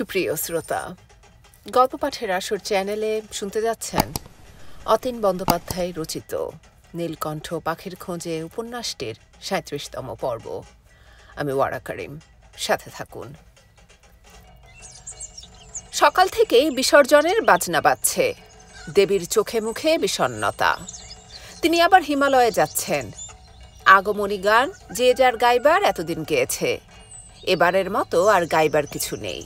সুপ্রিয় শ্রোতা গল্প পাঠের আসর চ্যানেলে শুনতে যাচ্ছেন অতীন বন্দ্যোপাধ্যায় রচিত নীলকণ্ঠ পাখির খোঁজে উপন্যাসটির সাঁত্রিশতম পর্ব আমি ওয়ারা করিম সাথে থাকুন সকাল থেকেই বিসর্জনের বাজনা বাজছে দেবীর চোখে মুখে বিষণ্নতা তিনি আবার হিমালয়ে যাচ্ছেন আগমনী গান যে যার গাইবার এতদিন গেয়েছে এবারের মতো আর গাইবার কিছু নেই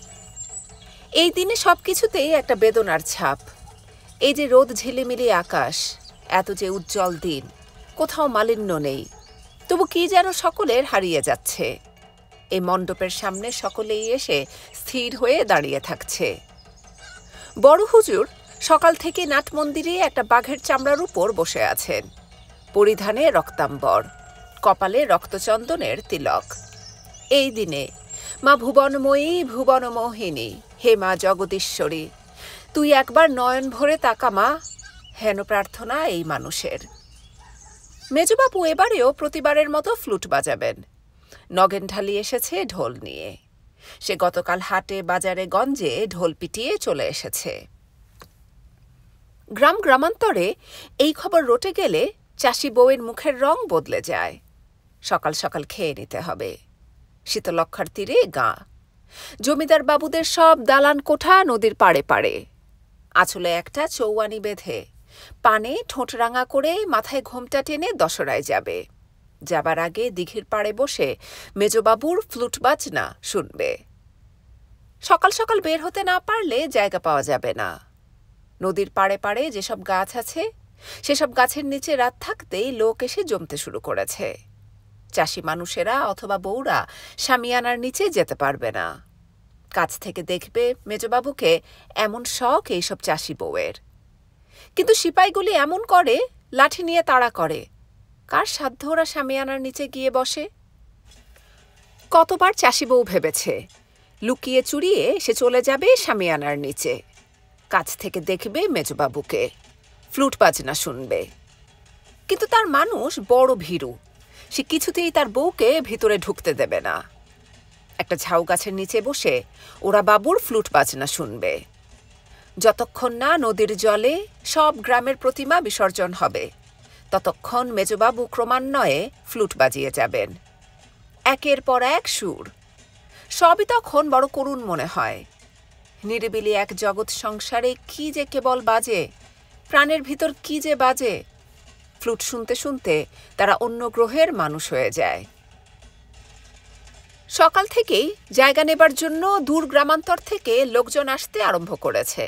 এই দিনে সব কিছুতেই একটা বেদনার ছাপ এই যে রোদ ঝিলিমিলি আকাশ এত যে উজ্জ্বল দিন কোথাও মালিন্য নেই তবু কি যেন সকলের হারিয়ে যাচ্ছে এই মণ্ডপের সামনে সকলেই এসে স্থির হয়ে দাঁড়িয়ে থাকছে বড় হুজুর সকাল থেকে নাট মন্দিরে একটা বাঘের চামড়ার উপর বসে আছেন পরিধানে রক্তাম্বর কপালে রক্তচন্দনের তিলক এই দিনে মা ভুবনময়ী ভুবনমোহিনী হে মা জগদীশ্বরী তুই একবার নয়ন ভরে তাকা মা হেন প্রার্থনা এই মানুষের মেজবাবু এবারেও প্রতিবারের মতো ফ্লুট বাজাবেন নগেন ঢালি এসেছে ঢোল নিয়ে সে গতকাল হাটে বাজারে গঞ্জে ঢোল পিটিয়ে চলে এসেছে গ্রাম গ্রামান্তরে এই খবর রটে গেলে চাষি বউয়ের মুখের রং বদলে যায় সকাল সকাল খেয়ে নিতে হবে শীতলক্ষার তীরে গাঁ জমিদার বাবুদের সব দালান কোঠা নদীর পাড়ে পাড়ে আঁচলে একটা চৌয়ানি বেঁধে পানে ঠোঁট রাঙা করে মাথায় ঘোমটা টেনে দশরায় যাবে যাবার আগে দিঘির পাড়ে বসে মেজবাবুর ফ্লুট বাজনা শুনবে সকাল সকাল বের হতে না পারলে জায়গা পাওয়া যাবে না নদীর পাড়ে পাড়ে যেসব গাছ আছে সেসব গাছের নিচে রাত থাকতেই লোক এসে জমতে শুরু করেছে চাষি মানুষেরা অথবা বউরা স্বামিয়ানার নিচে যেতে পারবে না কাছ থেকে দেখবে মেজবাবুকে এমন শখ এইসব চাষি বউয়ের কিন্তু সিপাইগুলি এমন করে লাঠি নিয়ে তাড়া করে কার সাধ্য ওরা স্বামিয়ানার নিচে গিয়ে বসে কতবার চাষি বউ ভেবেছে লুকিয়ে চুরিয়ে সে চলে যাবে স্বামিয়ানার নিচে কাছ থেকে দেখবে মেজবাবুকে ফ্লুট বাজনা শুনবে কিন্তু তার মানুষ বড় ভীরু সে কিছুতেই তার বউকে ভিতরে ঢুকতে দেবে না একটা ঝাউ গাছের নিচে বসে ওরা বাবুর ফ্লুট বাজনা শুনবে যতক্ষণ না নদীর জলে সব গ্রামের প্রতিমা বিসর্জন হবে ততক্ষণ মেজবাবু ক্রমান্বয়ে ফ্লুট বাজিয়ে যাবেন একের পর এক সুর সবই তখন বড় করুণ মনে হয় নিরিবিলি এক জগৎ সংসারে কি যে কেবল বাজে প্রাণের ভিতর কি যে বাজে ফ্লুট শুনতে শুনতে তারা অন্য গ্রহের মানুষ হয়ে যায় সকাল থেকেই জায়গা নেবার জন্য দূর গ্রামান্তর থেকে লোকজন আসতে আরম্ভ করেছে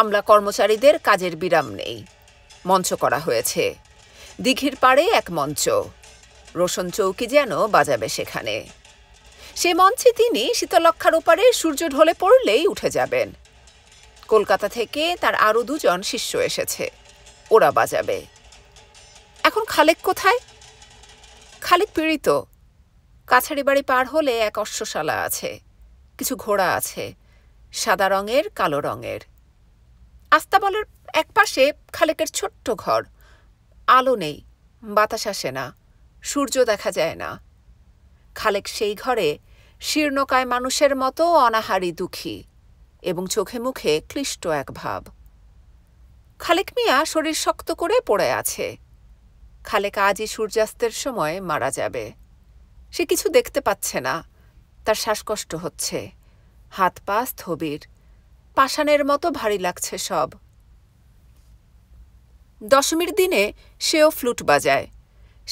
আমলা কর্মচারীদের কাজের বিরাম নেই মঞ্চ করা হয়েছে দিঘির পাড়ে এক মঞ্চ রোশন চৌকি যেন বাজাবে সেখানে সে মঞ্চে তিনি শীতলক্ষার ওপারে সূর্য ঢলে পড়লেই উঠে যাবেন কলকাতা থেকে তার আরও দুজন শিষ্য এসেছে ওরা বাজাবে এখন খালেক কোথায় খালেক পীড়িত কাছারি বাড়ি পার হলে এক অশ্বশালা আছে কিছু ঘোড়া আছে সাদা রঙের কালো রঙের আস্তাবলের এক পাশে খালেকের ছোট্ট ঘর আলো নেই বাতাস আসে না সূর্য দেখা যায় না খালেক সেই ঘরে শীর্ণকায় মানুষের মতো অনাহারি দুঃখী এবং চোখে মুখে ক্লিষ্ট এক ভাব খালেক মিয়া শরীর শক্ত করে পড়ে আছে খালেক আজই সূর্যাস্তের সময় মারা যাবে সে কিছু দেখতে পাচ্ছে না তার শ্বাসকষ্ট হচ্ছে হাত পা স্থবির পাষাণের মতো ভারী লাগছে সব দশমীর দিনে সেও ফ্লুট বাজায়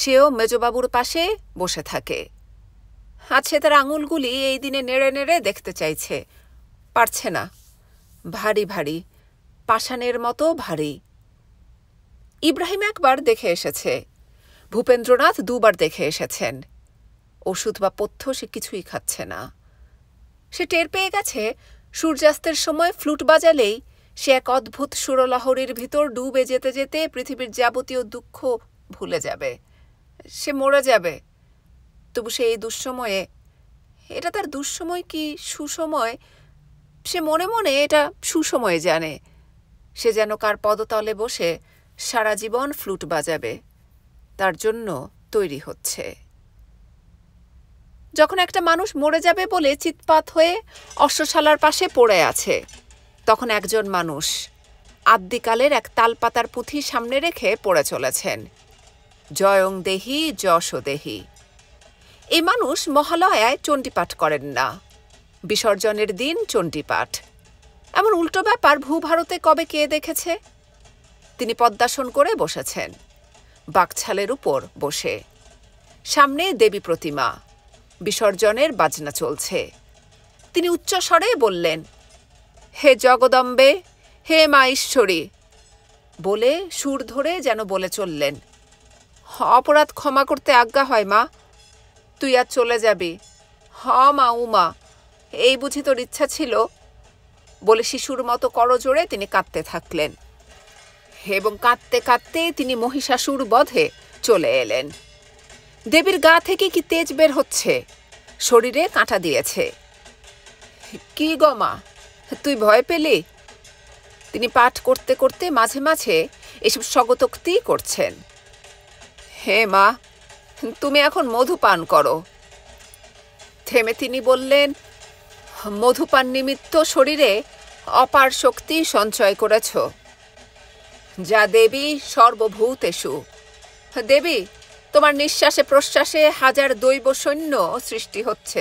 সেও মেজবাবুর পাশে বসে থাকে আজ সে তার আঙুলগুলি এই দিনে নেড়ে নেড়ে দেখতে চাইছে পারছে না ভারী ভারী পাষাণের মতো ভারী ইব্রাহিম একবার দেখে এসেছে ভূপেন্দ্রনাথ দুবার দেখে এসেছেন ওষুধ বা পথ্য সে কিছুই খাচ্ছে না সে টের পেয়ে গেছে সূর্যাস্তের সময় ফ্লুট বাজালেই সে এক অদ্ভুত সুরলহরীর ভিতর ডুবে যেতে যেতে পৃথিবীর যাবতীয় দুঃখ ভুলে যাবে সে মরে যাবে তবু সে এই দুঃসময়ে এটা তার দুঃসময় কি সুসময় সে মনে মনে এটা সুসময়ে জানে সে যেন কার পদতলে বসে সারা জীবন ফ্লুট বাজাবে তার জন্য তৈরি হচ্ছে যখন একটা মানুষ মরে যাবে বলে চিৎপাত হয়ে অশ্বশালার পাশে পড়ে আছে তখন একজন মানুষ আদ্যিকালের এক তালপাতার পুঁথি সামনে রেখে পড়ে চলেছেন জয়ং দেহি যশ দেহি এই মানুষ মহালয়ায় চণ্ডীপাঠ করেন না বিসর্জনের দিন চণ্ডীপাঠ এমন উল্টো ব্যাপার ভূভারতে কবে কে দেখেছে তিনি পদ্মাসন করে বসেছেন বাকছালের উপর বসে সামনে দেবী প্রতিমা বিসর্জনের বাজনা চলছে তিনি উচ্চস্বরে বললেন হে জগদম্বে হে মা ঈশ্বরী বলে সুর ধরে যেন বলে চললেন অপরাধ ক্ষমা করতে আজ্ঞা হয় মা তুই আর চলে যাবি হ মা উমা এই বুঝি তোর ইচ্ছা ছিল বলে শিশুর মতো করজোড়ে তিনি কাঁদতে থাকলেন এবং কাঁদতে কাঁদতে তিনি মহিষাসুর বধে চলে এলেন দেবীর গা থেকে কি তেজ বের হচ্ছে শরীরে কাঁটা দিয়েছে কি গমা তুই ভয় পেলি তিনি পাঠ করতে করতে মাঝে মাঝে এসব স্বগতোক্তি করছেন হে মা তুমি এখন মধু পান করো থেমে তিনি বললেন মধুপান নিমিত্ত শরীরে অপার শক্তি সঞ্চয় করেছো যা দেবী সর্বভূতেশু দেবী তোমার নিঃশ্বাসে প্রশ্বাসে হাজার দৈব সৈন্য সৃষ্টি হচ্ছে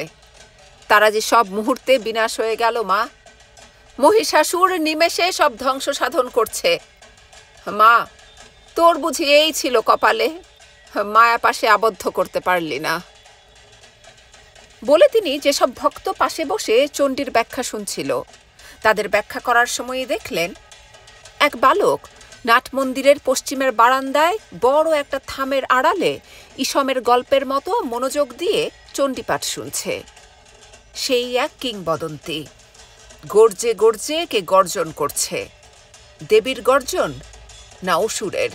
তারা যে সব মুহূর্তে বিনাশ হয়ে গেল মা মহিষাসুর নিমেষে সব ধ্বংস সাধন করছে মা তোর বুঝি এই ছিল কপালে মায়া পাশে আবদ্ধ করতে পারলি না বলে তিনি যেসব ভক্ত পাশে বসে চণ্ডীর ব্যাখ্যা শুনছিল তাদের ব্যাখ্যা করার সময়ই দেখলেন এক বালক নাট মন্দিরের পশ্চিমের বারান্দায় বড় একটা থামের আড়ালে ইসমের গল্পের মতো মনোযোগ দিয়ে চণ্ডীপাঠ শুনছে সেই এক কিংবদন্তি গর্জে গর্জে কে গর্জন করছে দেবীর গর্জন না অসুরের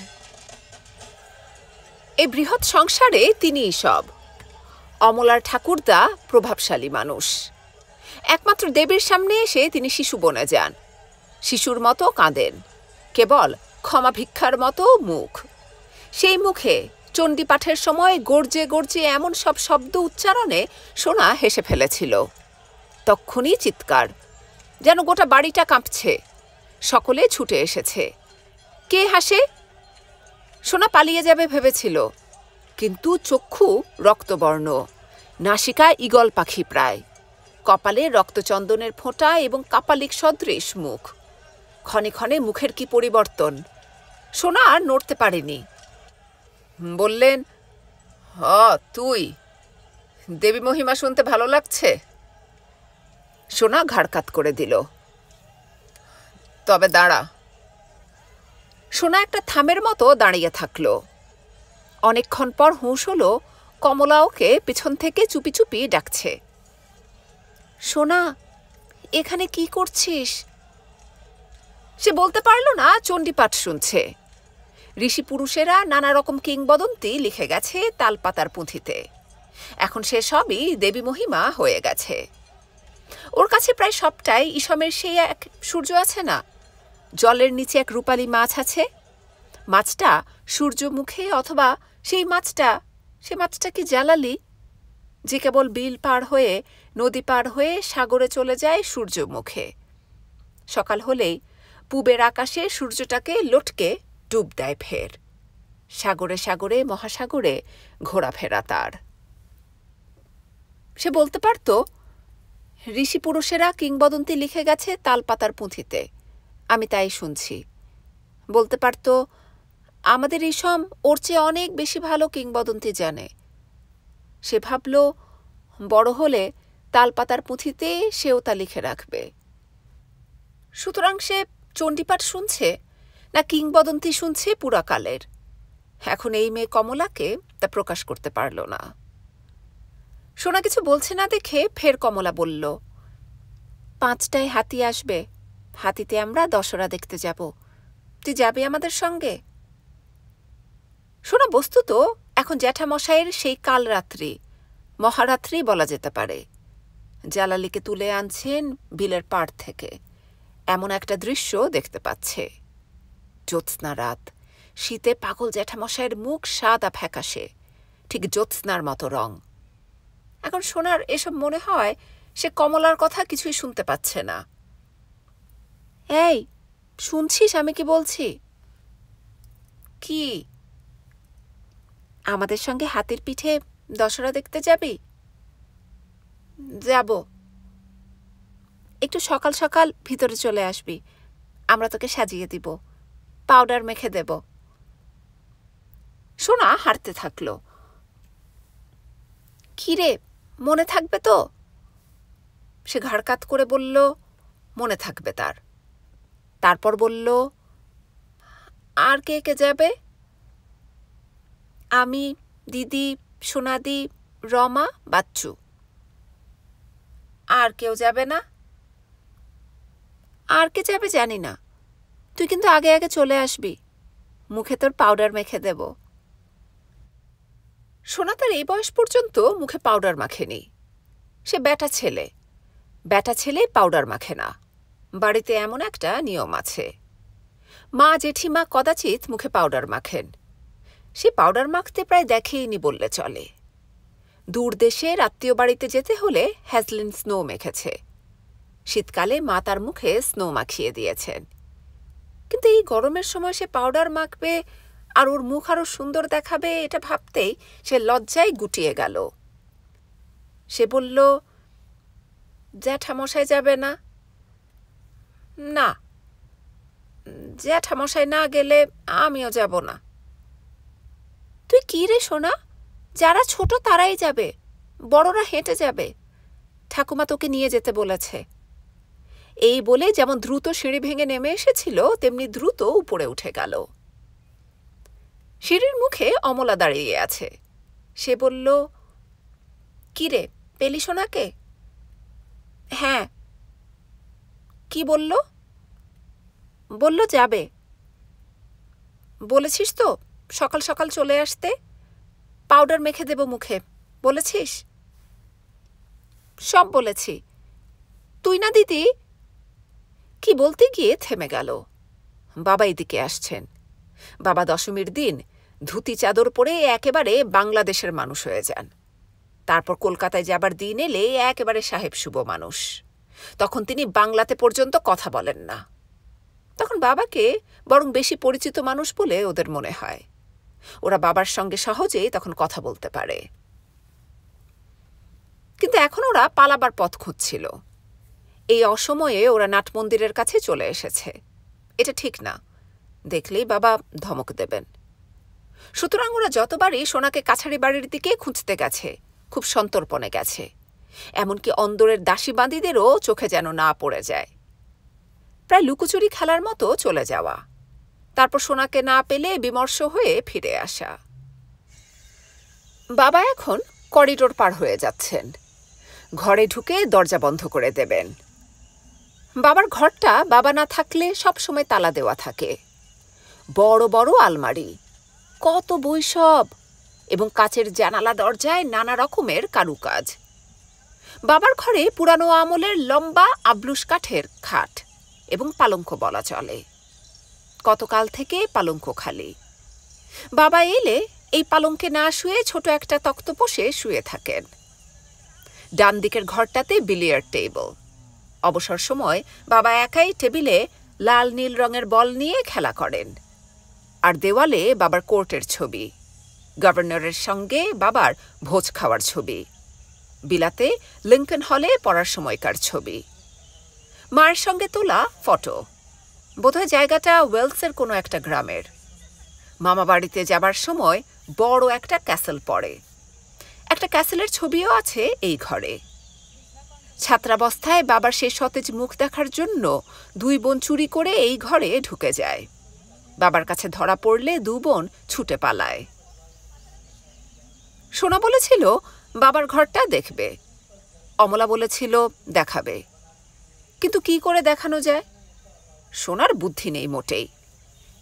এই বৃহৎ সংসারে তিনি সব অমলার ঠাকুরদা প্রভাবশালী মানুষ একমাত্র দেবীর সামনে এসে তিনি শিশু বনে যান শিশুর মতো কাঁদেন কেবল ক্ষমা ভিক্ষার মতো মুখ সেই মুখে চণ্ডীপাঠের সময় গর্জে গর্জে এমন সব শব্দ উচ্চারণে সোনা হেসে ফেলেছিল তক্ষুনি চিৎকার যেন গোটা বাড়িটা কাঁপছে সকলে ছুটে এসেছে কে হাসে সোনা পালিয়ে যাবে ভেবেছিল কিন্তু চক্ষু রক্তবর্ণ নাসিকা ইগল পাখি প্রায় কপালে রক্তচন্দনের ফোঁটা এবং কাপালিক সদৃশ মুখ ক্ষণে ক্ষণে মুখের কি পরিবর্তন সোনা আর নড়তে পারেনি বললেন হ তুই দেবী মহিমা শুনতে ভালো লাগছে সোনা ঘাড়কাত করে দিল তবে দাঁড়া সোনা একটা থামের মতো দাঁড়িয়ে থাকলো অনেকক্ষণ পর হুঁশ হলো কমলা ওকে পিছন থেকে চুপি চুপি ডাকছে সোনা এখানে কি করছিস সে বলতে পারল না চণ্ডীপাঠ শুনছে ঋষি পুরুষেরা নানা রকম কিংবদন্তি লিখে গেছে তালপাতার পুঁথিতে এখন সে সবই দেবী মহিমা হয়ে গেছে ওর কাছে প্রায় সবটাই ইসমের সেই এক সূর্য আছে না জলের নিচে এক রূপালী মাছ আছে মাছটা সূর্যমুখে অথবা সেই মাছটা সে মাছটা কি জ্বালালি যে কেবল বিল পার হয়ে নদী পার হয়ে সাগরে চলে যায় সূর্য মুখে সকাল হলেই পূবের আকাশে সূর্যটাকে লটকে ডুব দেয় ফের সাগরে সাগরে মহাসাগরে ঘোরাফেরা তার সে বলতে পারত ঋষি পুরুষেরা কিংবদন্তি লিখে গেছে তালপাতার পুঁথিতে আমি তাই শুনছি বলতে পারত আমাদের ইসম ওর চেয়ে অনেক বেশি ভালো কিংবদন্তি জানে সে ভাবল বড় হলে তালপাতার পুঁথিতে সেও তা লিখে রাখবে সুতরাং সে চণ্ডীপাঠ শুনছে না কিংবদন্তি শুনছে পুরাকালের এখন এই মেয়ে কমলাকে তা প্রকাশ করতে পারল না সোনা কিছু বলছে না দেখে ফের কমলা বলল পাঁচটায় হাতি আসবে হাতিতে আমরা দশরা দেখতে যাব তুই যাবে আমাদের সঙ্গে শোনা বস্তুত এখন জ্যাঠামশাইয়ের সেই কাল রাত্রি মহারাত্রি বলা যেতে পারে জালালিকে তুলে আনছেন বিলের পাড় থেকে এমন একটা দৃশ্য দেখতে পাচ্ছে জ্যোৎস্না রাত শীতে পাগল জ্যাঠামশায়ের মুখ সাদা ফ্যাকাশে ঠিক জ্যোৎস্নার মতো রং এখন সোনার এসব মনে হয় সে কমলার কথা কিছুই শুনতে পাচ্ছে না এই শুনছিস আমি কি বলছি কি আমাদের সঙ্গে হাতির পিঠে দশরা দেখতে যাবি যাব একটু সকাল সকাল ভিতরে চলে আসবি আমরা তোকে সাজিয়ে দিব পাউডার মেখে দেব সোনা হাঁটতে থাকলো কিরে মনে থাকবে তো সে ঘাড়কাত করে বলল মনে থাকবে তার তারপর বলল আর কে কে যাবে আমি দিদি সোনাদি রমা বাচ্চু আর কেউ যাবে না আর কে যাবে জানি না তুই কিন্তু আগে আগে চলে আসবি মুখে তোর পাউডার মেখে দেব সোনা তার এই বয়স পর্যন্ত মুখে পাউডার মাখেনি সে ব্যাটা ছেলে ব্যাটা ছেলে পাউডার মাখে না বাড়িতে এমন একটা নিয়ম আছে মা জেঠিমা কদাচিৎ মুখে পাউডার মাখেন সে পাউডার মাখতে প্রায় দেখেইনি বললে চলে দূর দেশে আত্মীয় বাড়িতে যেতে হলে হ্যাজলিন স্নো মেখেছে শীতকালে মা তার মুখে স্নো মাখিয়ে দিয়েছেন কিন্তু এই গরমের সময় সে পাউডার মাখবে আর ওর মুখ আরও সুন্দর দেখাবে এটা ভাবতেই সে লজ্জায় গুটিয়ে গেল সে বলল জ্যাঠামশাই যাবে না না জ্যাঠামশাই না গেলে আমিও যাব না তুই কি রে সোনা যারা ছোট তারাই যাবে বড়রা হেঁটে যাবে ঠাকুমা তোকে নিয়ে যেতে বলেছে এই বলে যেমন দ্রুত সিঁড়ি ভেঙে নেমে এসেছিল তেমনি দ্রুত উপরে উঠে গেল সিঁড়ির মুখে অমলা দাঁড়িয়ে আছে সে বলল কিরে পেলি সোনাকে হ্যাঁ কি বলল বলল যাবে বলেছিস তো সকাল সকাল চলে আসতে পাউডার মেখে দেব মুখে বলেছিস সব বলেছি তুই না দিদি কি বলতে গিয়ে থেমে গেল বাবা এদিকে আসছেন বাবা দশমীর দিন ধুতি চাদর পরে একেবারে বাংলাদেশের মানুষ হয়ে যান তারপর কলকাতায় যাবার দিন এলে একেবারে সাহেব শুভ মানুষ তখন তিনি বাংলাতে পর্যন্ত কথা বলেন না তখন বাবাকে বরং বেশি পরিচিত মানুষ বলে ওদের মনে হয় ওরা বাবার সঙ্গে সহজেই তখন কথা বলতে পারে কিন্তু এখন ওরা পালাবার পথ খুঁজছিল এই অসময়ে ওরা নাটমন্দিরের কাছে চলে এসেছে এটা ঠিক না দেখলেই বাবা ধমক দেবেন সুতরাং ওরা যতবারই সোনাকে কাছারি বাড়ির দিকে খুঁজতে গেছে খুব সন্তর্পণে গেছে এমনকি অন্দরের বাঁদিদেরও চোখে যেন না পড়ে যায় প্রায় লুকোচুরি খেলার মতো চলে যাওয়া তারপর সোনাকে না পেলে বিমর্ষ হয়ে ফিরে আসা বাবা এখন করিডোর পার হয়ে যাচ্ছেন ঘরে ঢুকে দরজা বন্ধ করে দেবেন বাবার ঘরটা বাবা না থাকলে সবসময় তালা দেওয়া থাকে বড় বড় আলমারি কত বই সব এবং কাচের জানালা দরজায় নানা রকমের কারুকাজ বাবার ঘরে পুরানো আমলের লম্বা আবলুস কাঠের খাট এবং পালঙ্ক বলা চলে কতকাল থেকে পালঙ্ক খালি বাবা এলে এই পালঙ্কে না শুয়ে ছোট একটা তক্তপোষে শুয়ে থাকেন ডান দিকের ঘরটাতে বিলিয়ার টেবল অবসর সময় বাবা একাই টেবিলে লাল নীল রঙের বল নিয়ে খেলা করেন আর দেওয়ালে বাবার কোর্টের ছবি গভর্নরের সঙ্গে বাবার ভোজ খাওয়ার ছবি বিলাতে লিঙ্কন হলে পড়ার সময়কার ছবি মার সঙ্গে তোলা ফটো বোধহয় জায়গাটা ওয়েলসের কোনো একটা গ্রামের মামা বাড়িতে যাবার সময় বড় একটা ক্যাসেল পড়ে একটা ক্যাসেলের ছবিও আছে এই ঘরে ছাত্রাবস্থায় বাবার সেই সতেজ মুখ দেখার জন্য দুই বোন চুরি করে এই ঘরে ঢুকে যায় বাবার কাছে ধরা পড়লে দু বোন ছুটে পালায় সোনা বলেছিল বাবার ঘরটা দেখবে অমলা বলেছিল দেখাবে কিন্তু কি করে দেখানো যায় সোনার বুদ্ধি নেই মোটেই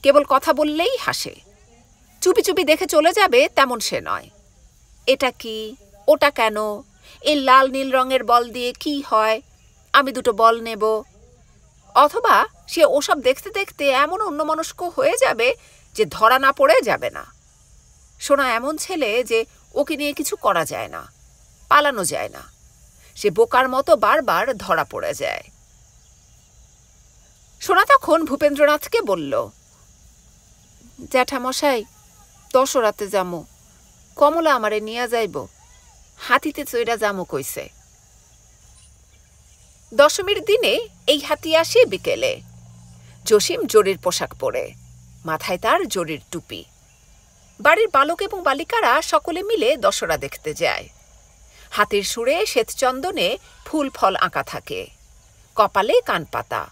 কেবল কথা বললেই হাসে চুপি চুপি দেখে চলে যাবে তেমন সে নয় এটা কি ওটা কেন এই লাল নীল রঙের বল দিয়ে কি হয় আমি দুটো বল নেব অথবা সে ওসব দেখতে দেখতে এমন অন্যমনস্ক হয়ে যাবে যে ধরা না পড়ে যাবে না সোনা এমন ছেলে যে ওকে নিয়ে কিছু করা যায় না পালানো যায় না সে বোকার মতো বারবার ধরা পড়ে যায় সোনা তখন ভূপেন্দ্রনাথকে বলল জ্যাঠামশাই দশরাতে যামো কমলা আমারে নিয়ে যাইব হাতিতে চৈরা জামও কইছে দশমীর দিনে এই হাতি আসে বিকেলে জসিম জরির পোশাক পরে মাথায় তার জরির টুপি বাড়ির বালক এবং বালিকারা সকলে মিলে দশরা দেখতে যায় হাতির সুরে শ্বেতচন্দনে ফুল ফল আঁকা থাকে কপালে কানপাতা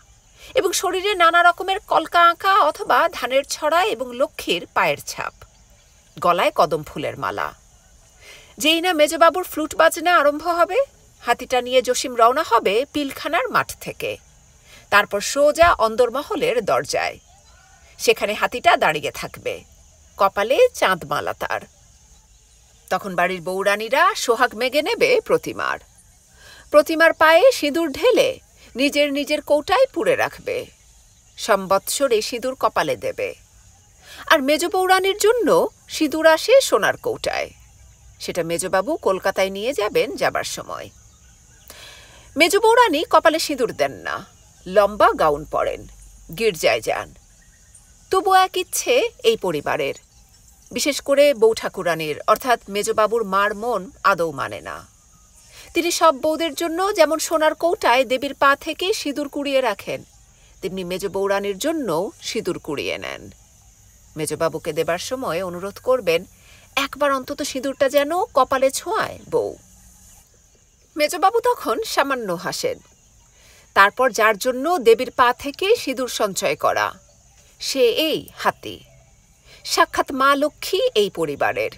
এবং শরীরে নানা রকমের কলকা আঁকা অথবা ধানের ছড়া এবং লক্ষ্মীর পায়ের ছাপ গলায় কদম ফুলের মালা যেই না মেজবাবুর ফ্লুট বাজনা আরম্ভ হবে হাতিটা নিয়ে জসিম রওনা হবে পিলখানার মাঠ থেকে তারপর সোজা অন্দরমহলের দরজায় সেখানে হাতিটা দাঁড়িয়ে থাকবে কপালে চাঁদমালা তার তখন বাড়ির বৌরানীরা সোহাগ মেগে নেবে প্রতিমার প্রতিমার পায়ে সিঁদুর ঢেলে নিজের নিজের কৌটায় পুড়ে রাখবে সম্বৎসরে সিঁদুর কপালে দেবে আর মেজ বৌরানীর জন্য সিঁদুর আসে সোনার কৌটায় সেটা মেজবাবু কলকাতায় নিয়ে যাবেন যাবার সময় মেজ বৌরানী কপালে সিঁদুর দেন না লম্বা গাউন পরেন গির্জায় যান তবু এক ইচ্ছে এই পরিবারের বিশেষ করে বউ ঠাকুরানির অর্থাৎ মেজবাবুর মার মন আদৌ মানে না তিনি সব বউদের জন্য যেমন সোনার কৌটায় দেবীর পা থেকে সিঁদুর কুড়িয়ে রাখেন তেমনি মেজ বৌরানির জন্যও সিঁদুর কুড়িয়ে নেন মেজবাবুকে দেবার সময় অনুরোধ করবেন একবার অন্তত সিঁদুরটা যেন কপালে ছোঁয়ায় বউ মেজবাবু তখন সামান্য হাসেন তারপর যার জন্য দেবীর পা থেকে সিঁদুর সঞ্চয় করা সে এই হাতি সাক্ষাৎ মা লক্ষ্মী এই পরিবারের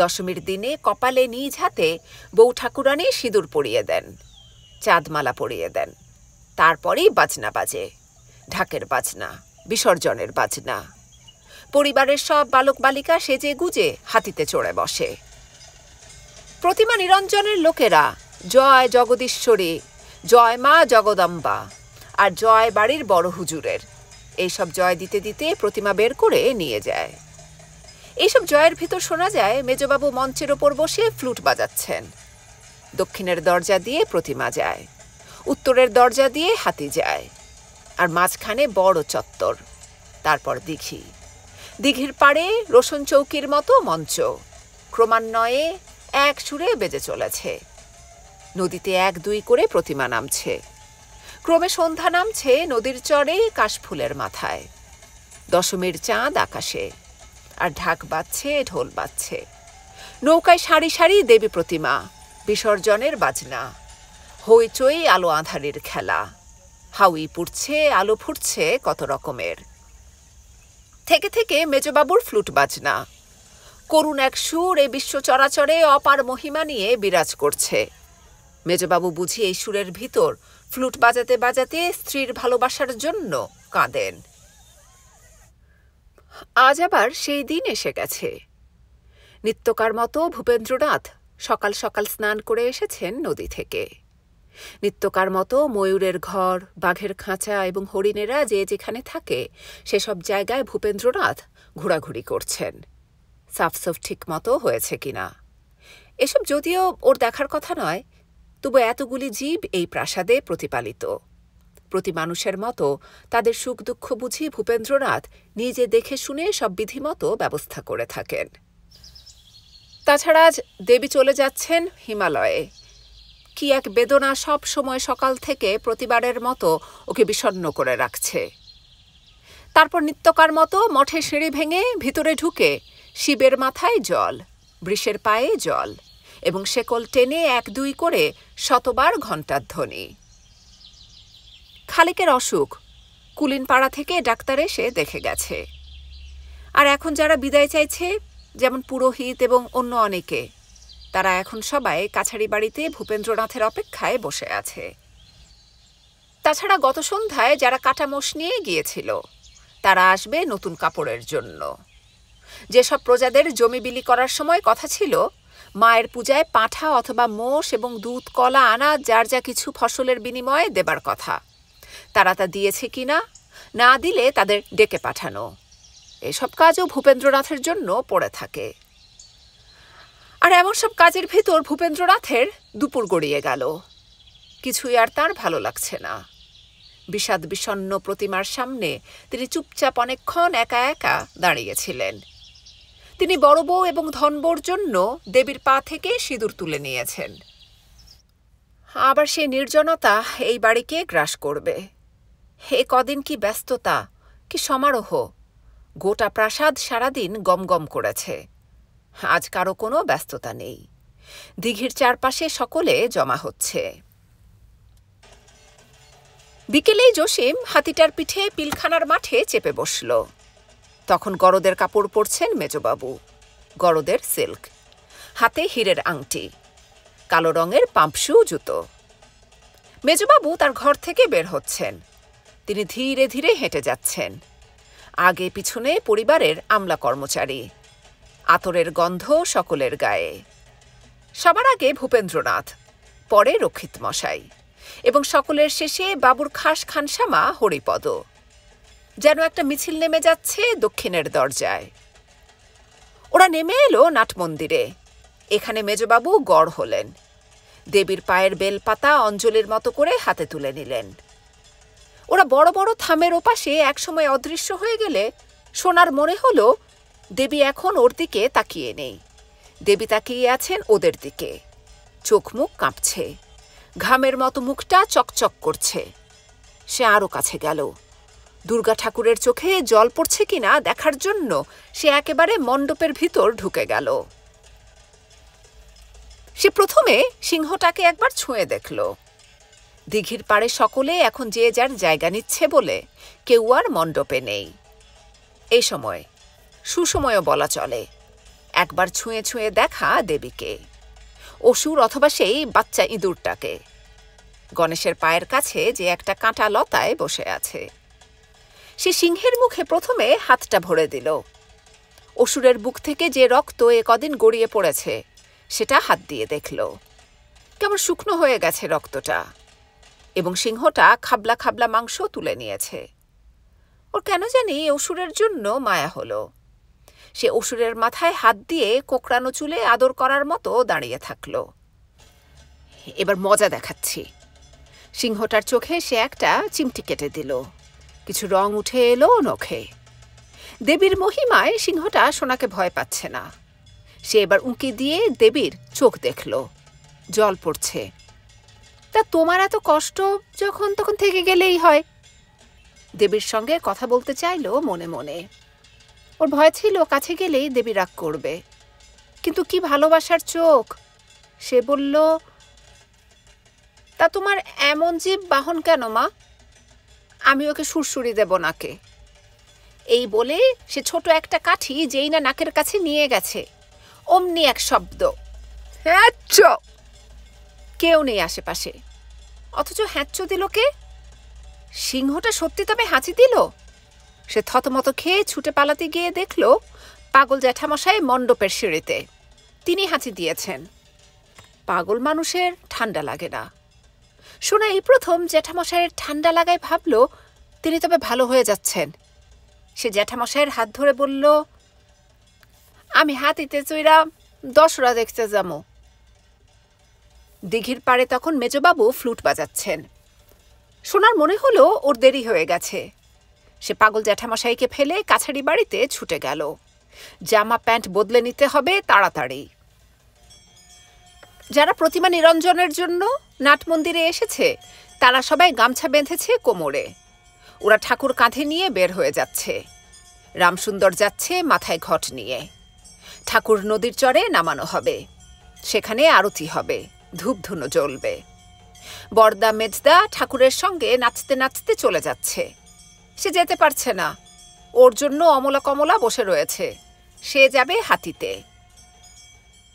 দশমীর দিনে কপালে নিজ হাতে বউ ঠাকুরানি সিঁদুর পরিয়ে দেন চাঁদমালা পরিয়ে দেন তারপরেই বাজনা বাজে ঢাকের বাজনা বিসর্জনের বাজনা পরিবারের সব বালক বালিকা সেজে গুজে হাতিতে চড়ে বসে প্রতিমা নিরঞ্জনের লোকেরা জয় জগদীশ্বরী জয় মা জগদম্বা আর জয় বাড়ির বড় হুজুরের এইসব জয় দিতে দিতে প্রতিমা বের করে নিয়ে যায় এইসব জয়ের ভিতর শোনা যায় মেজবাবু মঞ্চের ওপর বসে ফ্লুট বাজাচ্ছেন দক্ষিণের দরজা দিয়ে প্রতিমা যায় উত্তরের দরজা দিয়ে হাতি যায় আর মাঝখানে বড় চত্বর তারপর দীঘি দিঘির পাড়ে রোশন চৌকির মতো মঞ্চ ক্রমান্বয়ে এক সুরে বেজে চলেছে নদীতে এক দুই করে প্রতিমা নামছে ক্রমে সন্ধ্যা নামছে নদীর চরে কাশফুলের মাথায় দশমীর চাঁদ আকাশে আর ঢাক বাজছে ঢোল বাজছে নৌকায় সারি সারি দেবী প্রতিমা বিসর্জনের বাজনা হইচই আলো আঁধারের খেলা হাউই পুড়ছে আলো ফুটছে কত রকমের থেকে থেকে মেজবাবুর ফ্লুট বাজনা করুণ এক সুর এ বিশ্ব চরাচরে অপার মহিমা নিয়ে বিরাজ করছে মেজবাবু বুঝি এই সুরের ভিতর ফ্লুট বাজাতে বাজাতে স্ত্রীর ভালোবাসার জন্য কাঁদেন আজ আবার সেই দিন এসে গেছে নিত্যকার মতো ভূপেন্দ্রনাথ সকাল সকাল স্নান করে এসেছেন নদী থেকে নিত্যকার মতো ময়ূরের ঘর বাঘের খাঁচা এবং হরিণেরা যে যেখানে থাকে সেসব জায়গায় ভূপেন্দ্রনাথ ঘোরাঘুরি করছেন সাফসফ ঠিক মতো হয়েছে কিনা এসব যদিও ওর দেখার কথা নয় তবু এতগুলি জীব এই প্রাসাদে প্রতিপালিত প্রতি মানুষের মতো তাদের সুখ দুঃখ বুঝি ভূপেন্দ্রনাথ নিজে দেখে শুনে সব বিধিমতো ব্যবস্থা করে থাকেন তাছাড়া আজ দেবী চলে যাচ্ছেন হিমালয়ে কি এক বেদনা সব সময় সকাল থেকে প্রতিবারের মতো ওকে বিষণ্ন করে রাখছে তারপর নিত্যকার মতো মঠে সিঁড়ি ভেঙে ভিতরে ঢুকে শিবের মাথায় জল বৃষের পায়ে জল এবং শেকল টেনে এক দুই করে শতবার ঘণ্টার ধ্বনি খালেকের অসুখ পাড়া থেকে ডাক্তার এসে দেখে গেছে আর এখন যারা বিদায় চাইছে যেমন পুরোহিত এবং অন্য অনেকে তারা এখন সবাই কাছারি বাড়িতে ভূপেন্দ্রনাথের অপেক্ষায় বসে আছে তাছাড়া গত সন্ধ্যায় যারা কাটামোষ নিয়ে গিয়েছিল তারা আসবে নতুন কাপড়ের জন্য যেসব প্রজাদের জমি বিলি করার সময় কথা ছিল মায়ের পূজায় পাঁঠা অথবা মোষ এবং দুধ কলা আনা যার যা কিছু ফসলের বিনিময়ে দেবার কথা তারা তা দিয়েছে কি না না দিলে তাদের ডেকে পাঠানো এসব কাজও ভূপেন্দ্রনাথের জন্য পড়ে থাকে আর এমন সব কাজের ভেতর ভূপেন্দ্রনাথের দুপুর গড়িয়ে গেল কিছুই আর তার ভালো লাগছে না বিষাদ বিষণ্ন প্রতিমার সামনে তিনি চুপচাপ অনেকক্ষণ একা একা দাঁড়িয়েছিলেন তিনি বড় বউ এবং ধনবর জন্য দেবীর পা থেকে সিঁদুর তুলে নিয়েছেন আবার সেই নির্জনতা এই বাড়িকে গ্রাস করবে হে কদিন কি ব্যস্ততা কি সমারোহ গোটা প্রাসাদ সারাদিন গমগম করেছে আজ কারো কোনো ব্যস্ততা নেই দিঘির চারপাশে সকলে জমা হচ্ছে বিকেলেই জসিম হাতিটার পিঠে পিলখানার মাঠে চেপে বসল তখন গরদের কাপড় পরছেন মেজবাবু গরদের সিল্ক হাতে হীরের আংটি কালো রঙের পাম্পশু জুতো মেজবাবু তার ঘর থেকে বের হচ্ছেন তিনি ধীরে ধীরে হেঁটে যাচ্ছেন আগে পিছনে পরিবারের আমলা কর্মচারী আতরের গন্ধ সকলের গায়ে সবার আগে ভূপেন্দ্রনাথ পরে রক্ষিত মশাই এবং সকলের শেষে বাবুর খাস খানসামা হরিপদ যেন একটা মিছিল নেমে যাচ্ছে দক্ষিণের দরজায় ওরা নেমে এলো নাটমন্দিরে এখানে মেজবাবু গড় হলেন দেবীর পায়ের বেলপাতা অঞ্জলির মতো করে হাতে তুলে নিলেন ওরা বড় বড় থামের ওপাশে একসময় অদৃশ্য হয়ে গেলে সোনার মনে হলো দেবী এখন ওর দিকে তাকিয়ে নেই দেবী তাকিয়ে আছেন ওদের দিকে চোখ মুখ কাঁপছে ঘামের মতো মুখটা চকচক করছে সে আরও কাছে গেল দুর্গা ঠাকুরের চোখে জল পড়ছে কিনা দেখার জন্য সে একেবারে মণ্ডপের ভিতর ঢুকে গেল সে প্রথমে সিংহটাকে একবার ছুঁয়ে দেখল দিঘির পাড়ে সকলে এখন যে যার জায়গা নিচ্ছে বলে কেউ আর মণ্ডপে নেই এই সময় সুসময়ও বলা চলে একবার ছুঁয়ে ছুঁয়ে দেখা দেবীকে অসুর অথবা সেই বাচ্চা ইঁদুরটাকে গণেশের পায়ের কাছে যে একটা কাঁটা লতায় বসে আছে সে সিংহের মুখে প্রথমে হাতটা ভরে দিল অসুরের বুক থেকে যে রক্ত এ কদিন গড়িয়ে পড়েছে সেটা হাত দিয়ে দেখল কেমন শুকনো হয়ে গেছে রক্তটা এবং সিংহটা খাবলা খাবলা মাংস তুলে নিয়েছে ওর কেন জানি অসুরের জন্য মায়া হলো সে অসুরের মাথায় হাত দিয়ে কোকড়ানো চুলে আদর করার মতো দাঁড়িয়ে থাকল এবার মজা দেখাচ্ছি সিংহটার চোখে সে একটা চিমটি কেটে দিল কিছু রং উঠে এলো নখে দেবীর মহিমায় সিংহটা সোনাকে ভয় পাচ্ছে না সে এবার উঁকি দিয়ে দেবীর চোখ দেখল জল পড়ছে তা তোমার এত কষ্ট যখন তখন থেকে গেলেই হয় দেবীর সঙ্গে কথা বলতে চাইল মনে মনে ওর ভয় ছিল কাছে গেলেই দেবী রাগ করবে কিন্তু কি ভালোবাসার চোখ সে বলল তা তোমার এমন জীব বাহন কেন মা আমি ওকে সুরসুরি দেব নাকে এই বলে সে ছোট একটা কাঠি যেই না নাকের কাছে নিয়ে গেছে অমনি এক শব্দ হ্যাঁচ কেউ নেই আশেপাশে অথচ হ্যাঁচ দিল কে সিংহটা সত্যি তবে হাঁচি দিল সে থতমত খেয়ে ছুটে পালাতে গিয়ে দেখল পাগল জ্যাঠামশাই মণ্ডপের সিঁড়িতে তিনি হাঁচি দিয়েছেন পাগল মানুষের ঠান্ডা লাগে না শোনা এই প্রথম জ্যাঠামশাইয়ের ঠান্ডা লাগায় ভাবল তিনি তবে ভালো হয়ে যাচ্ছেন সে জ্যাঠামশাইয়ের হাত ধরে বলল আমি হাতিতে চইরা দশরা দেখতে যাবো দিঘির পাড়ে তখন মেজবাবু ফ্লুট বাজাচ্ছেন সোনার মনে হলো ওর দেরি হয়ে গেছে সে পাগল জ্যাঠামশাইকে ফেলে কাছারি বাড়িতে ছুটে গেল জামা প্যান্ট বদলে নিতে হবে তাড়াতাড়ি যারা প্রতিমা নিরঞ্জনের জন্য নাট মন্দিরে এসেছে তারা সবাই গামছা বেঁধেছে কোমরে ওরা ঠাকুর কাঁধে নিয়ে বের হয়ে যাচ্ছে রামসুন্দর যাচ্ছে মাথায় ঘট নিয়ে ঠাকুর নদীর চরে নামানো হবে সেখানে আরতি হবে ধূপধুনো জ্বলবে বর্দা মেজদা ঠাকুরের সঙ্গে নাচতে নাচতে চলে যাচ্ছে সে যেতে পারছে না ওর জন্য অমলা কমলা বসে রয়েছে সে যাবে হাতিতে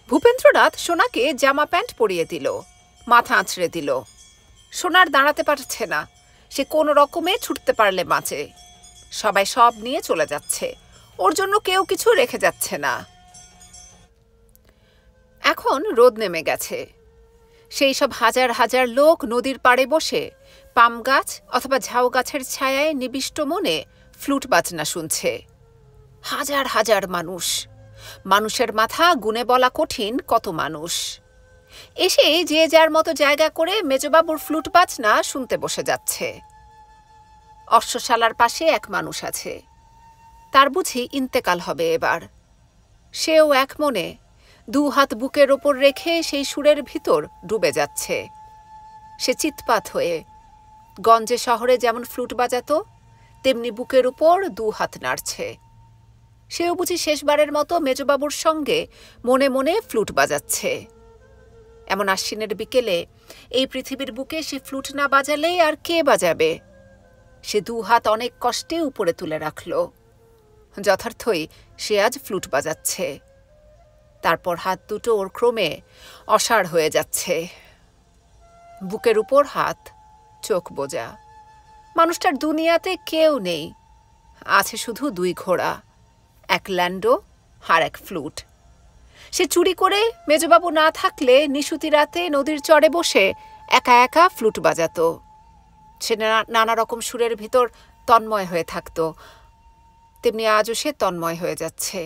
ভূপেন্দ্রনাথ সোনাকে জামা প্যান্ট পরিয়ে দিল মাথা আঁচড়ে দিল সোনার দাঁড়াতে পারছে না সে কোনো রকমে ছুটতে পারলে বাঁচে সবাই সব নিয়ে চলে যাচ্ছে ওর জন্য কেউ কিছু রেখে যাচ্ছে না এখন রোদ নেমে গেছে সেই সব হাজার হাজার লোক নদীর পাড়ে বসে পাম গাছ অথবা ঝাউ গাছের ছায়ায় নিবিষ্ট মনে ফ্লুট বাজনা শুনছে হাজার হাজার মানুষ মানুষের মাথা গুনে বলা কঠিন কত মানুষ এসে যে যার মতো জায়গা করে মেজবাবুর ফ্লুট বাজনা শুনতে বসে যাচ্ছে অশ্বশালার পাশে এক মানুষ আছে তার বুঝি ইন্তেকাল হবে এবার সেও এক মনে দু হাত বুকের ওপর রেখে সেই সুরের ভিতর ডুবে যাচ্ছে সে চিৎপাত হয়ে গঞ্জে শহরে যেমন ফ্লুট বাজাত তেমনি বুকের উপর দু হাত নাড়ছে সেও বুঝি শেষবারের মতো মেজবাবুর সঙ্গে মনে মনে ফ্লুট বাজাচ্ছে এমন আশ্বিনের বিকেলে এই পৃথিবীর বুকে সে ফ্লুট না বাজালেই আর কে বাজাবে সে দু হাত অনেক কষ্টে উপরে তুলে রাখল যথার্থই সে আজ ফ্লুট বাজাচ্ছে তারপর হাত দুটো ওর ক্রমে অসাড় হয়ে যাচ্ছে বুকের উপর হাত চোখ বোঝা মানুষটার দুনিয়াতে কেউ নেই আছে শুধু দুই ঘোড়া এক ল্যান্ডো আর এক ফ্লুট সে চুরি করে মেজবাবু না থাকলে নিশুতি রাতে নদীর চড়ে বসে একা একা ফ্লুট বাজাত সে নানা রকম সুরের ভিতর তন্ময় হয়ে থাকতো তেমনি আজও সে তন্ময় হয়ে যাচ্ছে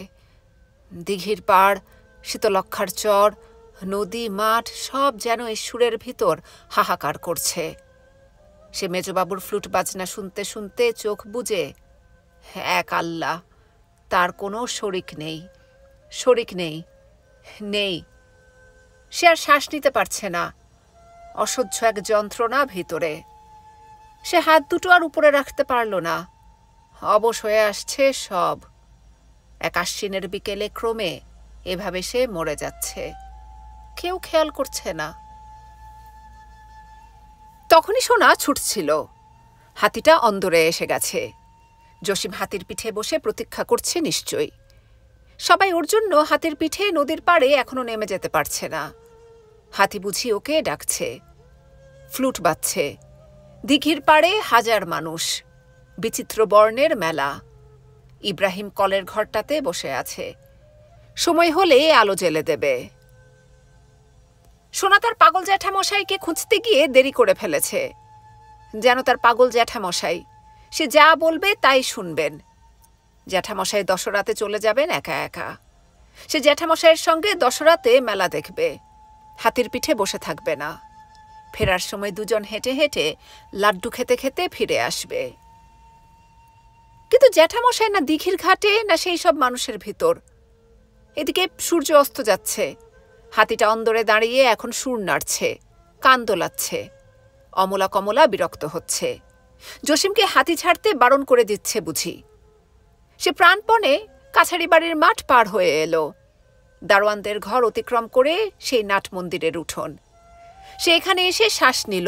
দিঘির পাড় শীতলক্ষার চর নদী মাঠ সব যেন এই সুরের ভিতর হাহাকার করছে সে মেজবাবুর ফ্লুট বাজনা শুনতে শুনতে চোখ বুঝে এক হ্যাঁ, আল্লাহ তার কোনো শরিক নেই শরিক নেই নেই সে আর শ্বাস নিতে পারছে না অসহ্য এক যন্ত্রণা ভিতরে সে হাত দুটো আর উপরে রাখতে পারল না অবশ হয়ে আসছে সব এক আশ্বিনের বিকেলে ক্রমে এভাবে সে মরে যাচ্ছে কেউ খেয়াল করছে না তখনই সোনা ছুটছিল হাতিটা অন্দরে এসে গেছে জসিম হাতির পিঠে বসে প্রতীক্ষা করছে নিশ্চয়ই সবাই ওর জন্য হাতির পিঠে নদীর পাড়ে এখনও নেমে যেতে পারছে না হাতি বুঝি ওকে ডাকছে ফ্লুট বাজছে দিঘির পাড়ে হাজার মানুষ বিচিত্র বর্ণের মেলা ইব্রাহিম কলের ঘরটাতে বসে আছে সময় হলে আলো জেলে দেবে সোনা তার পাগল জ্যাঠামশাইকে খুঁজতে গিয়ে দেরি করে ফেলেছে যেন তার পাগল জ্যাঠামশাই সে যা বলবে তাই শুনবেন জ্যাঠামশাই দশরাতে চলে যাবেন একা একা সে জ্যাঠামশাইয়ের সঙ্গে দশরাতে মেলা দেখবে হাতির পিঠে বসে থাকবে না ফেরার সময় দুজন হেঁটে হেঁটে লাড্ডু খেতে খেতে ফিরে আসবে কিন্তু জ্যাঠামশাই না দিঘির ঘাটে না সেই সব মানুষের ভিতর এদিকে সূর্য অস্ত যাচ্ছে হাতিটা অন্দরে দাঁড়িয়ে এখন সুর নাড়ছে কান দোলাচ্ছে অমলা কমলা বিরক্ত হচ্ছে জসিমকে হাতি ছাড়তে বারণ করে দিচ্ছে বুঝি সে প্রাণপণে কাছারি বাড়ির মাঠ পার হয়ে এলো দারোয়ানদের ঘর অতিক্রম করে সেই নাট মন্দিরের উঠোন সে এখানে এসে শ্বাস নিল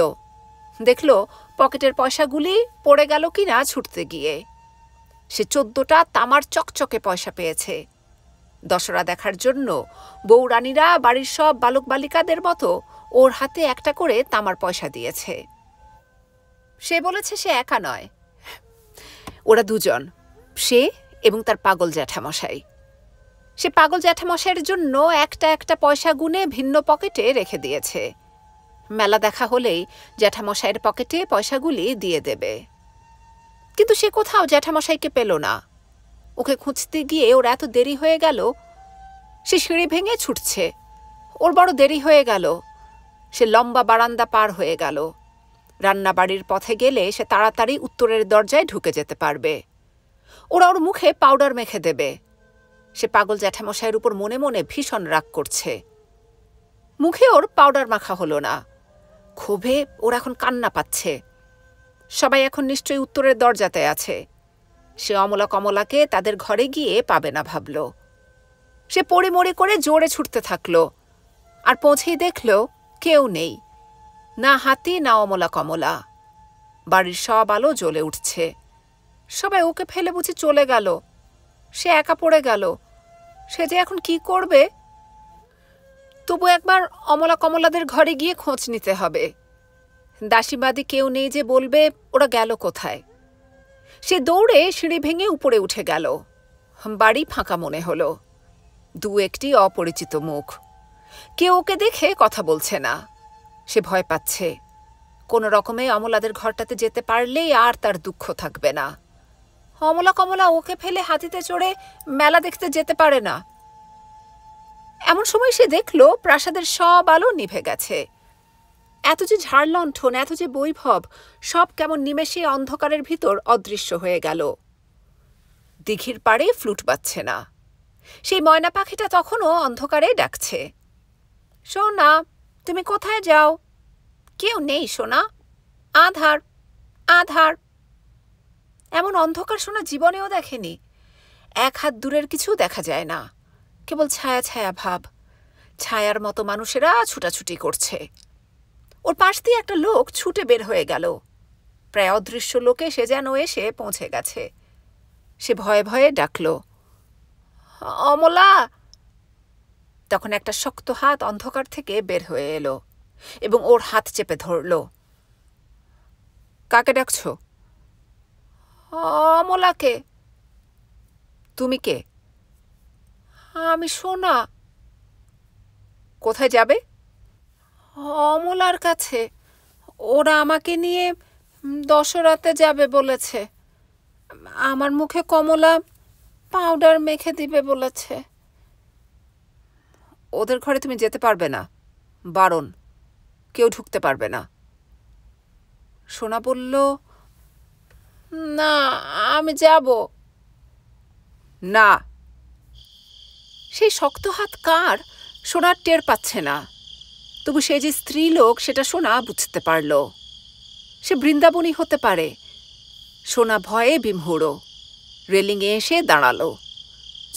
দেখল পকেটের পয়সাগুলি পড়ে গেল কি না ছুটতে গিয়ে সে চোদ্দটা তামার চকচকে পয়সা পেয়েছে দশরা দেখার জন্য বউরানীরা বাড়ির সব বালক বালিকাদের মতো ওর হাতে একটা করে তামার পয়সা দিয়েছে সে বলেছে সে একা নয় ওরা দুজন সে এবং তার পাগল জ্যাঠামশাই সে পাগল জ্যাঠামশাইয়ের জন্য একটা একটা পয়সা গুনে ভিন্ন পকেটে রেখে দিয়েছে মেলা দেখা হলেই জ্যাঠামশাইয়ের পকেটে পয়সাগুলি দিয়ে দেবে কিন্তু সে কোথাও জ্যাঠামশাইকে পেল না ওকে খুঁজতে গিয়ে ওর এত দেরি হয়ে গেল সে সিঁড়ি ভেঙে ছুটছে ওর বড় দেরি হয়ে গেল সে লম্বা বারান্দা পার হয়ে গেল রান্নাবাড়ির পথে গেলে সে তাড়াতাড়ি উত্তরের দরজায় ঢুকে যেতে পারবে ওরা ওর মুখে পাউডার মেখে দেবে সে পাগল জ্যাঠামশাইয়ের উপর মনে মনে ভীষণ রাগ করছে মুখে ওর পাউডার মাখা হলো না ক্ষোভে ওর এখন কান্না পাচ্ছে সবাই এখন নিশ্চয়ই উত্তরের দরজাতে আছে সে অমলা কমলাকে তাদের ঘরে গিয়ে পাবে না ভাবল সে পড়ে মরে করে জোরে ছুটতে থাকল আর পৌঁছেই দেখল কেউ নেই না হাতি না অমলা কমলা বাড়ির সব আলো জ্বলে উঠছে সবাই ওকে ফেলে বুঝি চলে গেল সে একা পড়ে গেল সে যে এখন কি করবে তবু একবার অমলা কমলাদের ঘরে গিয়ে খোঁজ নিতে হবে দাসীবাদী কেউ নেই যে বলবে ওরা গেল কোথায় সে দৌড়ে সিঁড়ি ভেঙে উপরে উঠে গেল বাড়ি ফাঁকা মনে হল দু একটি অপরিচিত মুখ কেউ ওকে দেখে কথা বলছে না সে ভয় পাচ্ছে কোনো রকমে অমলাদের ঘরটাতে যেতে পারলেই আর তার দুঃখ থাকবে না অমলা কমলা ওকে ফেলে হাতিতে চড়ে মেলা দেখতে যেতে পারে না এমন সময় সে দেখল প্রাসাদের সব আলো নিভে গেছে এত যে ঝাড়লণ্ঠন এত যে বৈভব সব কেমন নিমেষে অন্ধকারের ভিতর অদৃশ্য হয়ে গেল দিঘির পাড়ে ফ্লুট পাচ্ছে না সেই ময়না পাখিটা তখনও অন্ধকারে ডাকছে সোনা তুমি কোথায় যাও কেউ নেই সোনা আধার আধার এমন অন্ধকার সোনা জীবনেও দেখেনি এক হাত দূরের কিছু দেখা যায় না কেবল ছায়া ছায়া ভাব ছায়ার মতো মানুষেরা ছুটাছুটি করছে ওর পাশ দিয়ে একটা লোক ছুটে বের হয়ে গেল প্রায় অদৃশ্য লোকে সে যেন এসে পৌঁছে গেছে সে ভয়ে ভয়ে ডাকল অমলা তখন একটা শক্ত হাত অন্ধকার থেকে বের হয়ে এলো এবং ওর হাত চেপে ধরল কাকে ডাকছ অমলাকে তুমি কে আমি সোনা কোথায় যাবে অমলার কাছে ওরা আমাকে নিয়ে দশরাতে যাবে বলেছে আমার মুখে কমলা পাউডার মেখে দিবে বলেছে ওদের ঘরে তুমি যেতে পারবে না বারণ কেউ ঢুকতে পারবে না সোনা বলল না আমি যাব না সেই শক্ত হাত কার সোনার টের পাচ্ছে না তবু সে যে স্ত্রীলোক সেটা সোনা বুঝতে পারল সে বৃন্দাবনী হতে পারে সোনা ভয়ে বিমহুড়ো রেলিংয়ে এসে দাঁড়ালো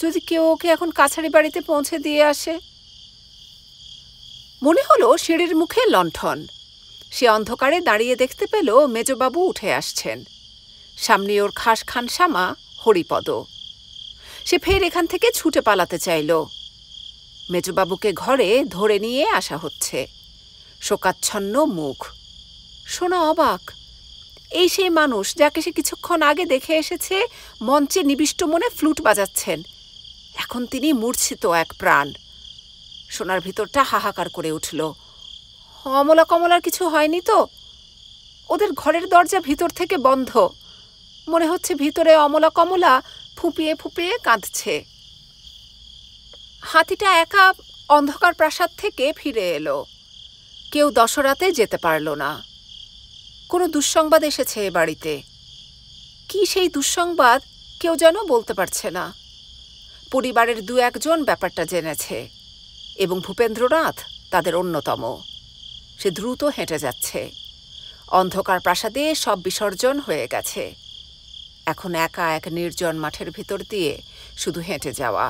যদি কেউ ওকে এখন কাছারি বাড়িতে পৌঁছে দিয়ে আসে মনে হলো সিঁড়ির মুখে লণ্ঠন সে অন্ধকারে দাঁড়িয়ে দেখতে পেল মেজবাবু উঠে আসছেন সামনে ওর খাস খান শামা হরিপদ সে ফের এখান থেকে ছুটে পালাতে চাইল মেজবাবুকে ঘরে ধরে নিয়ে আসা হচ্ছে শোকাচ্ছন্ন মুখ শোনা অবাক এই সেই মানুষ যাকে সে কিছুক্ষণ আগে দেখে এসেছে মঞ্চে নিবিষ্ট মনে ফ্লুট বাজাচ্ছেন এখন তিনি মূর্ছিত এক প্রাণ সোনার ভিতরটা হাহাকার করে উঠল অমলা কমলার কিছু হয়নি তো ওদের ঘরের দরজা ভিতর থেকে বন্ধ মনে হচ্ছে ভিতরে অমলা কমলা ফুপিয়ে ফুপিয়ে কাঁদছে হাতিটা একা অন্ধকার প্রাসাদ থেকে ফিরে এলো কেউ দশরাতে যেতে পারল না কোনো দুঃসংবাদ এসেছে এ বাড়িতে কি সেই দুঃসংবাদ কেউ যেন বলতে পারছে না পরিবারের দু একজন ব্যাপারটা জেনেছে এবং ভূপেন্দ্রনাথ তাদের অন্যতম সে দ্রুত হেঁটে যাচ্ছে অন্ধকার প্রাসাদে সব বিসর্জন হয়ে গেছে এখন একা এক নির্জন মাঠের ভিতর দিয়ে শুধু হেঁটে যাওয়া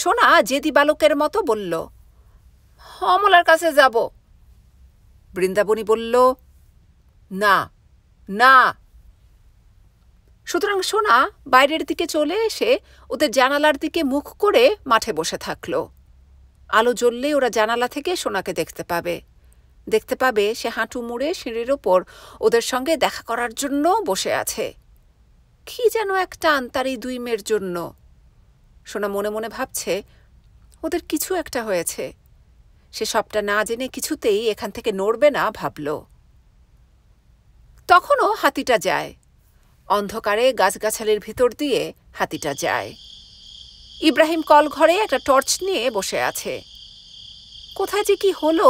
সোনা জেদি বালকের মতো বলল অমলার কাছে যাব বৃন্দাবনী বলল না না সুতরাং সোনা বাইরের দিকে চলে এসে ওদের জানালার দিকে মুখ করে মাঠে বসে থাকল আলো জ্বললে ওরা জানালা থেকে সোনাকে দেখতে পাবে দেখতে পাবে সে হাঁটু মুড়ে সিঁড়ির ওপর ওদের সঙ্গে দেখা করার জন্য বসে আছে কি যেন একটা আন্তারি দুই মেয়ের জন্য সোনা মনে মনে ভাবছে ওদের কিছু একটা হয়েছে সে সবটা না জেনে কিছুতেই এখান থেকে নড়বে না ভাবল তখনও হাতিটা যায় অন্ধকারে গাছগাছালির ভিতর দিয়ে হাতিটা যায় ইব্রাহিম কলঘরে একটা টর্চ নিয়ে বসে আছে কোথায় যে কি হলো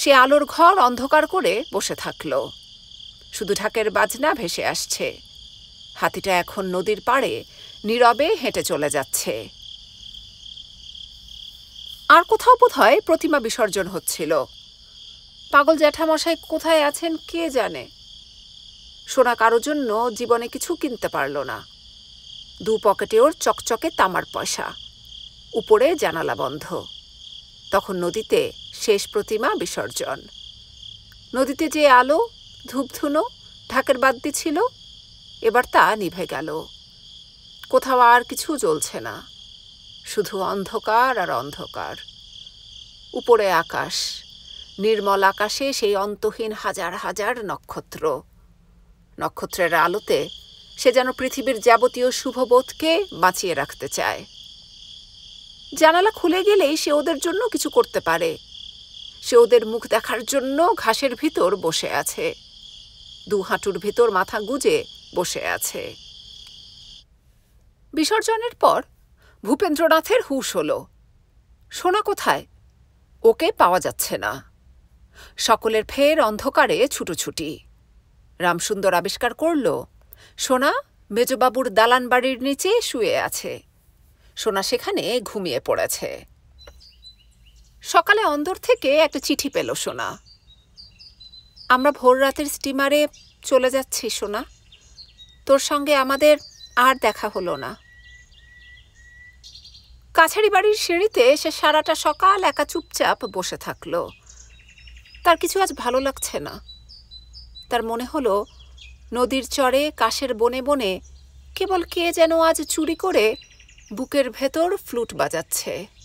সে আলোর ঘর অন্ধকার করে বসে থাকল শুধু ঢাকের বাজনা ভেসে আসছে হাতিটা এখন নদীর পাড়ে নীরবে হেঁটে চলে যাচ্ছে আর কোথাও বোধহয় প্রতিমা বিসর্জন হচ্ছিল পাগল জ্যাঠামশাই কোথায় আছেন কে জানে সোনা কারো জন্য জীবনে কিছু কিনতে পারল না দু পকেটে ওর চকচকে তামার পয়সা উপরে জানালা বন্ধ তখন নদীতে শেষ প্রতিমা বিসর্জন নদীতে যে আলো ধূপধুনো ঢাকের বাদ্যি ছিল এবার তা নিভে গেল কোথাও আর কিছু জ্বলছে না শুধু অন্ধকার আর অন্ধকার উপরে আকাশ নির্মল আকাশে সেই অন্তহীন হাজার হাজার নক্ষত্র নক্ষত্রের আলোতে সে যেন পৃথিবীর যাবতীয় শুভবোধকে বাঁচিয়ে রাখতে চায় জানালা খুলে গেলেই সে ওদের জন্য কিছু করতে পারে সে ওদের মুখ দেখার জন্য ঘাসের ভিতর বসে আছে দু হাঁটুর ভিতর মাথা গুজে বসে আছে বিসর্জনের পর ভূপেন্দ্রনাথের হুশ হলো সোনা কোথায় ওকে পাওয়া যাচ্ছে না সকলের ফের অন্ধকারে ছুটোছুটি রামসুন্দর আবিষ্কার করল সোনা মেজবাবুর দালান বাড়ির নিচে শুয়ে আছে সোনা সেখানে ঘুমিয়ে পড়েছে সকালে অন্দর থেকে একটা চিঠি পেল সোনা আমরা ভোর রাতের স্টিমারে চলে যাচ্ছি সোনা তোর সঙ্গে আমাদের আর দেখা হলো না কাছারি বাড়ির সিঁড়িতে সে সারাটা সকাল একা চুপচাপ বসে থাকল তার কিছু আজ ভালো লাগছে না তার মনে হলো নদীর চরে কাশের বনে বনে কেবল কে যেন আজ চুরি করে বুকের ভেতর ফ্লুট বাজাচ্ছে